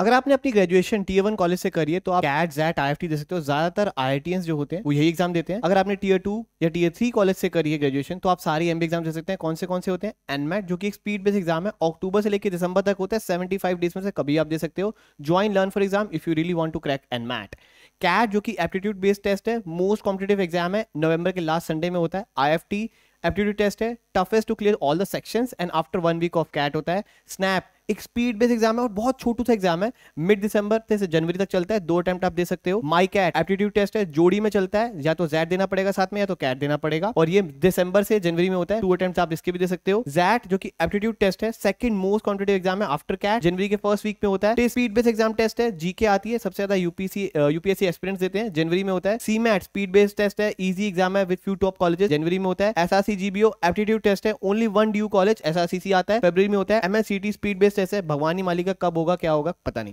अगर आपने अपनी ग्रेजुएशन टीयर वन कॉलेज से करी है तो आप कैट जैट आई दे सकते हो ज्यादातर आई जो होते हैं वो यही एग्जाम देते हैं अगर आपने टीयर टू या टीयर थ्री कॉलेज से करी है ग्रेजुएशन तो आप सारी एमबी एग्जाम दे सकते हैं कौन से कौन से होते हैं एनमेट जो कि एक स्पीड बेस्ड एग्जाम है अक्टूबर से लेकर दिसंबर तक होता है सेवेंटी फाइव डेज में से कभी आप दे सकते हो join learn for exam if you really want to crack NMAT CAT जो कि एप्टीट्यूड बेस्ड टेस्ट है मोस्ट कॉम्पिटेटिव एग्जाम है नवंबर के लास्ट संडे में होता है आई एफ एप्टीट्यूड टेस्ट है toughest to clear all the sections and after one week of CAT होता है स्नैप एक स्पीड बेस्ड एग्जाम है और बहुत छोटू सा एग्जाम है मिड दिसंबर से जनवरी तक चलता है दो अटेम्प्ट आप दे सकते हो माई कैट एप्टीट्यूड टेस्ट है जोड़ी में चलता है या तो जैट देना पड़ेगा साथ में या तो कैट देना पड़ेगा और ये दिसंबर से जनवरी में होता है टू अटेम्प्ट आप इसके भी दे सकते हो जैट जो कि एप्टीट्यूड टेस्ट है सेकंड मोस्ट कॉम्पिटेटिव एग्जाम है आफ्टर कैट जनवरी के फर्स्ट वीक में होता है स्पीड बेस्ड एग्जाम टेस्ट है जीके आती है सबसे ज्यादा यूपीसी यूपीएससी एक्सपीरियंस देते हैं जनवरी में होता है CMAT speed based test है इजी एग्जाम है विद फ्यू टॉप कॉलेज जनवरी में होता है एसआरसी जीबीओ एप्टीट्यूड टेस्ट है ओनली वन ड्यू कॉलेज एसआरसीसी आता है फरवरी में होता है एमएससीटी स्पीड बेस्ड प्रोसेस है भगवानी कब होगा क्या होगा पता नहीं